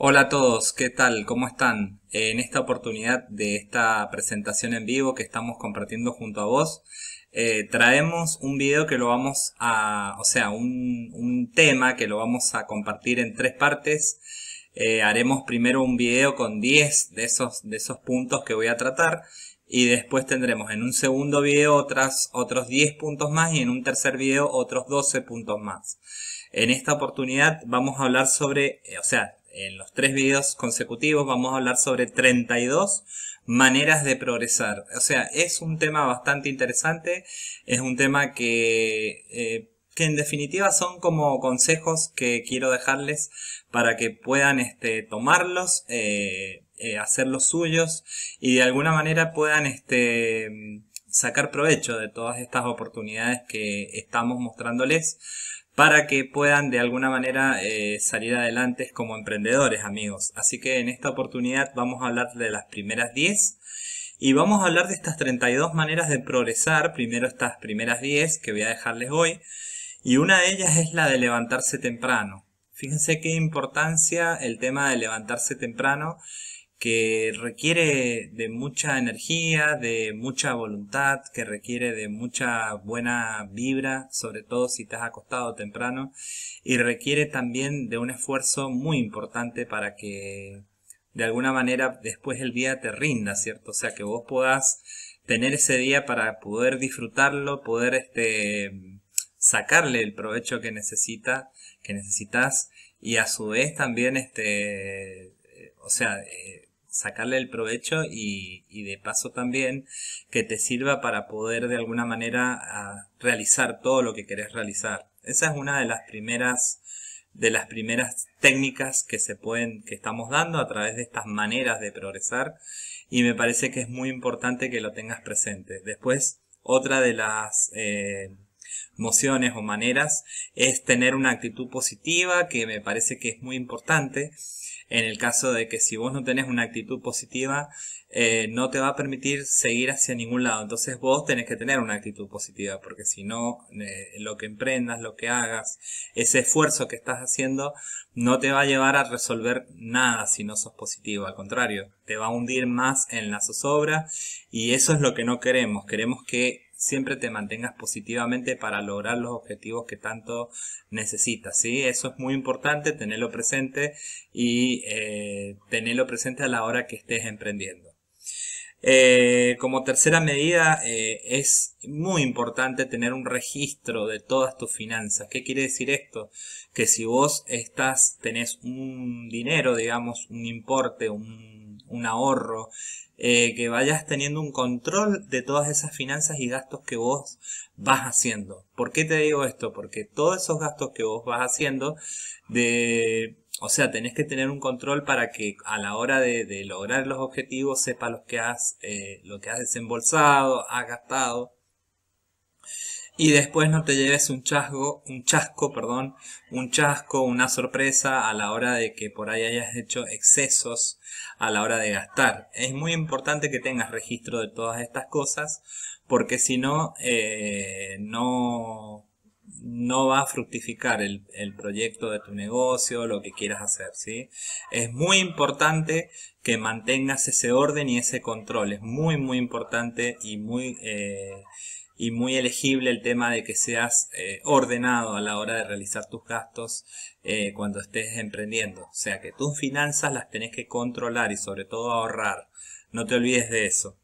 Hola a todos, ¿qué tal? ¿Cómo están? En esta oportunidad de esta presentación en vivo que estamos compartiendo junto a vos, eh, traemos un video que lo vamos a, o sea, un, tema que lo vamos a compartir en tres partes. Eh, haremos primero un video con 10 de esos, de esos puntos que voy a tratar y después tendremos en un segundo video otras, otros 10 puntos más y en un tercer video otros 12 puntos más. En esta oportunidad vamos a hablar sobre, eh, o sea, en los tres videos consecutivos vamos a hablar sobre 32 maneras de progresar. O sea, es un tema bastante interesante, es un tema que, eh, que en definitiva son como consejos que quiero dejarles para que puedan este, tomarlos, eh, eh hacerlos suyos y de alguna manera puedan este, sacar provecho de todas estas oportunidades que estamos mostrándoles para que puedan de alguna manera eh, salir adelante como emprendedores, amigos. Así que en esta oportunidad vamos a hablar de las primeras 10 y vamos a hablar de estas 32 maneras de progresar, primero estas primeras 10 que voy a dejarles hoy, y una de ellas es la de levantarse temprano. Fíjense qué importancia el tema de levantarse temprano que requiere de mucha energía, de mucha voluntad, que requiere de mucha buena vibra, sobre todo si te has acostado temprano, y requiere también de un esfuerzo muy importante para que de alguna manera después el día te rinda, ¿cierto? O sea, que vos puedas tener ese día para poder disfrutarlo, poder este sacarle el provecho que necesita, que necesitas y a su vez también este o sea, eh, sacarle el provecho y, de paso también que te sirva para poder de alguna manera ah, realizar todo lo que querés realizar. Esa es una de las primeras de las primeras técnicas que se pueden que estamos dando a través de estas maneras de progresar y me parece que es muy importante que lo tengas presente. Después otra de las eh, mociones o maneras es tener una actitud positiva que me parece que es muy importante en el caso de que si vos no tenés una actitud positiva, eh, no te va a permitir seguir hacia ningún lado. Entonces vos tenés que tener una actitud positiva, porque si no, eh, lo que emprendas, lo que hagas, ese esfuerzo que estás haciendo, no te va a llevar a resolver nada si no sos positivo. Al contrario, te va a hundir más en la zozobra y eso es lo que no queremos. Queremos que siempre te mantengas positivamente para lograr los objetivos que tanto necesitas, ¿sí? Eso es muy importante, tenerlo presente y eh, tenerlo presente a la hora que estés emprendiendo. Eh, como tercera medida, eh, es muy importante tener un registro de todas tus finanzas. ¿Qué quiere decir esto? Que si vos estás, tenés un dinero, digamos, un importe, un ahorro eh, que vayas teniendo un control de todas esas finanzas y gastos que vos vas haciendo. ¿Por qué te digo esto? Porque todos esos gastos que vos vas haciendo, de, o sea, tenés que tener un control para que a la hora de, lograr los objetivos sepas lo que has, eh, lo que has desembolsado, has gastado y después no te lleves un chasco, un chasco, perdón, un chasco, una sorpresa a la hora de que por ahí hayas hecho excesos a la hora de gastar. Es muy importante que tengas registro de todas estas cosas porque si no, eh, no, no va a fructificar el, el, proyecto de tu negocio, lo que quieras hacer, ¿sí? Es muy importante que mantengas ese orden y ese control, es muy, muy importante y muy eh, y muy elegible el tema de que seas eh, ordenado a la hora de realizar tus gastos eh, cuando estés emprendiendo. O sea que tus finanzas las tenés que controlar y sobre todo ahorrar. No te olvides de eso.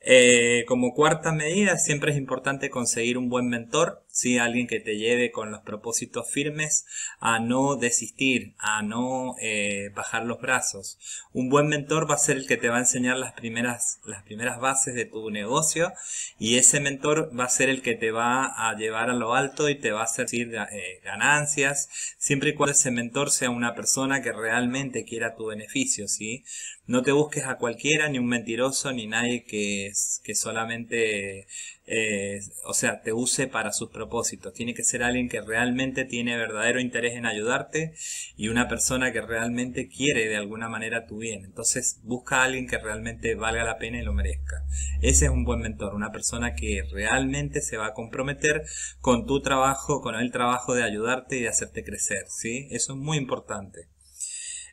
Eh, como cuarta medida, siempre es importante conseguir un buen mentor si Alguien que te lleve con los propósitos firmes a no desistir, a no eh, bajar los brazos. Un buen mentor va a ser el que te va a enseñar las primeras, las primeras bases de tu negocio y ese mentor va a ser el que te va a llevar a lo alto y te va a hacer eh, ganancias, siempre y cuando ese mentor sea una persona que realmente quiera tu beneficio, si No te busques a cualquiera, ni un mentiroso, ni nadie que, que solamente, eh, o sea, te use para sus propósitos tiene que ser alguien que realmente tiene verdadero interés en ayudarte y una persona que realmente quiere de alguna manera tu bien. Entonces busca a alguien que realmente valga la pena y lo merezca. Ese es un buen mentor, una persona que realmente se va a comprometer con tu trabajo, con el trabajo de ayudarte y hacerte crecer. ¿sí? Eso es muy importante.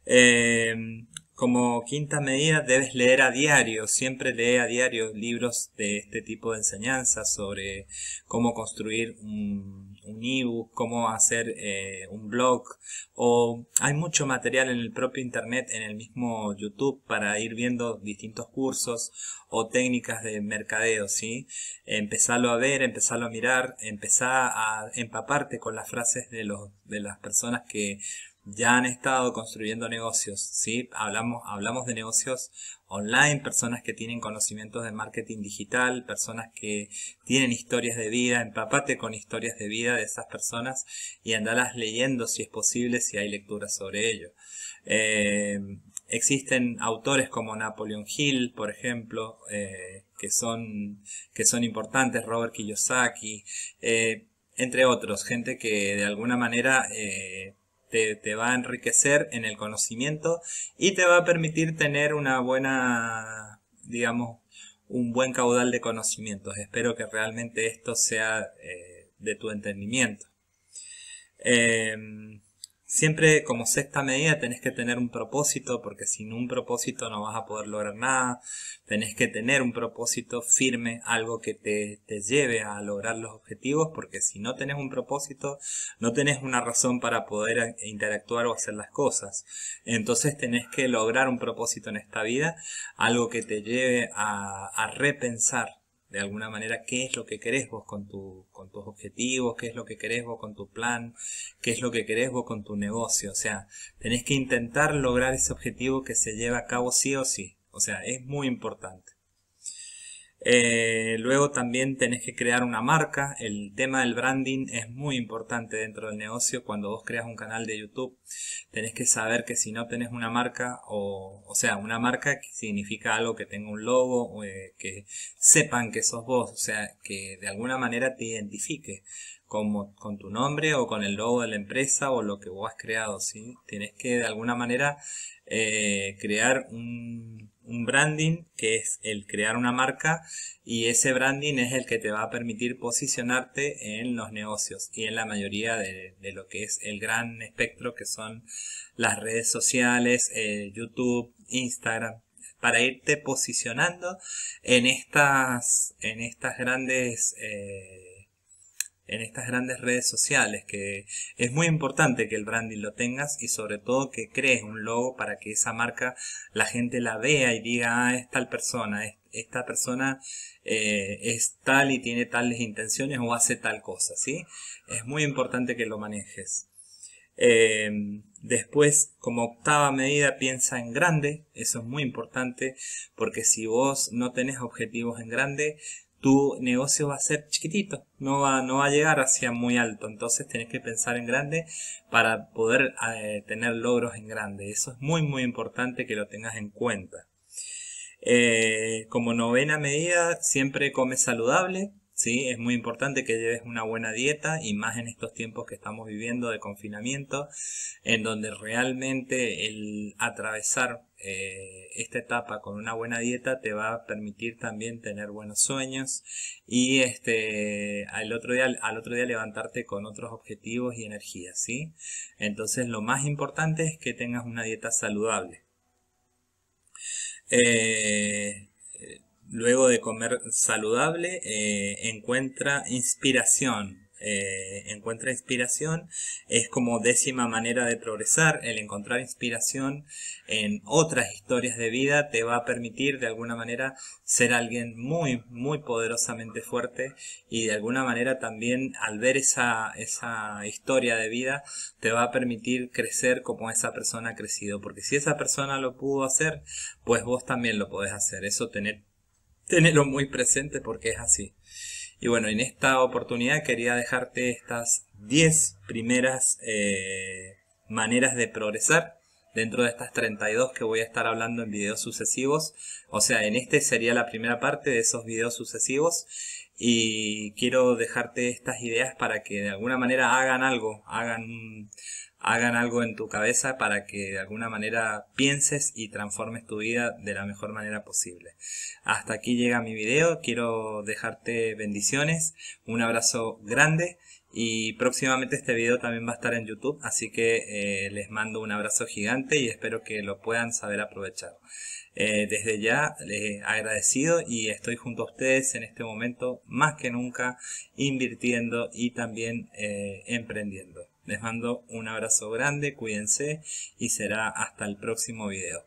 Eh, como quinta medida, debes leer a diario, siempre lee a diario libros de este tipo de enseñanza sobre cómo construir un, un ebook, cómo hacer eh, un blog, o hay mucho material en el propio internet, en el mismo YouTube, para ir viendo distintos cursos o técnicas de mercadeo, ¿sí? Empezalo a ver, empezalo a mirar, empezá a empaparte con las frases de, los, de las personas que ya han estado construyendo negocios, ¿sí? Hablamos, hablamos de negocios online, personas que tienen conocimientos de marketing digital, personas que tienen historias de vida, empapate con historias de vida de esas personas y andalas leyendo si es posible, si hay lecturas sobre ello. Eh, existen autores como Napoleon Hill, por ejemplo, eh, que, son, que son importantes, Robert Kiyosaki, eh, entre otros, gente que de alguna manera te, va a enriquecer en el conocimiento y te va a permitir tener una buena, digamos, un buen caudal de conocimientos. Espero que realmente esto sea eh, de tu entendimiento. Em, Siempre como sexta medida tenés que tener un propósito, porque sin un propósito no vas a poder lograr nada. Tenés que tener un propósito firme, algo que te, lleve a lograr los objetivos, porque si no tenés un propósito, no tenés una razón para poder interactuar o hacer las cosas. Entonces tenés que lograr un propósito en esta vida, algo que te lleve a, a repensar de alguna manera qué es lo que querés vos con, tu, con tus objetivos, qué es lo que querés vos con tu plan, qué es lo que querés vos con tu negocio. O sea, tenés que intentar lograr ese objetivo que se lleva a cabo sí o sí. O sea, es muy importante. Eh, luego también tenés que crear una marca. El tema del branding es muy importante dentro del negocio. Cuando vos creas un canal de YouTube, tenés que saber que si no tenés una marca, o, o sea, una marca que significa algo que tenga un logo, eh, que sepan que sos vos, o sea, que de alguna manera te identifique como, con tu nombre o con el logo de la empresa o lo que vos has creado. ¿sí? Tienes que de alguna manera eh, crear un un branding, que es el crear una marca, y ese branding es el que te va a permitir posicionarte en los negocios y en la mayoría de, lo que es el gran espectro que son las redes sociales, eh, YouTube, Instagram, para irte posicionando en estas, en estas grandes... Eh, en estas grandes redes sociales, que es muy importante que el branding lo tengas y sobre todo que crees un logo para que esa marca la gente la vea y diga, ah, es tal persona, esta persona eh, es tal y tiene tales intenciones o hace tal cosa, ¿sí? Es muy importante que lo manejes. Em, después, como octava medida, piensa en grande. Eso es muy importante porque si vos no tenés objetivos en grande, tu negocio va a ser chiquitito, no va, no va a llegar hacia muy alto, entonces tenés que pensar en grande para poder eh, tener logros en grande. Eso es muy muy importante que lo tengas en cuenta. Eh, como novena medida, siempre come saludable, es muy importante que lleves una buena dieta y más en estos tiempos que estamos viviendo de confinamiento, en donde realmente el atravesar eh, esta etapa con una buena dieta te va a permitir también tener buenos sueños y este, al, otro día, al otro día levantarte con otros objetivos y energías. ¿sí? Entonces lo más importante es que tengas una dieta saludable. Eh, luego de comer saludable, eh, encuentra inspiración. Eh, encuentra inspiración es como décima manera de progresar el encontrar inspiración en otras historias de vida te va a permitir de alguna manera ser alguien muy muy poderosamente fuerte y de alguna manera también al ver esa, esa historia de vida te va a permitir crecer como esa persona ha crecido porque si esa persona lo pudo hacer pues vos también lo podés hacer eso tener tenerlo muy presente porque es así. Y bueno, en esta oportunidad quería dejarte estas 10 primeras eh, maneras de progresar dentro de estas 32 que voy a estar hablando en videos sucesivos. O sea, en este sería la primera parte de esos videos sucesivos y quiero dejarte estas ideas para que de alguna manera hagan algo, hagan, hagan algo en tu cabeza para que de alguna manera pienses y transformes tu vida de la mejor manera posible. Hasta aquí llega mi video, quiero dejarte bendiciones, un abrazo grande y próximamente este video también va a estar en YouTube, así que eh, les mando un abrazo gigante y espero que lo puedan saber aprovechar. Eh, desde ya les he agradecido y estoy junto a ustedes en este momento más que nunca invirtiendo y también eh, emprendiendo. Les mando un abrazo grande, cuídense y será hasta el próximo video.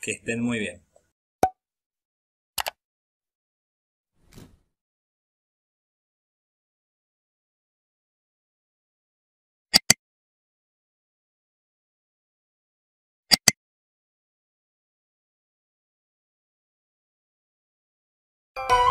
Que estén muy bien. you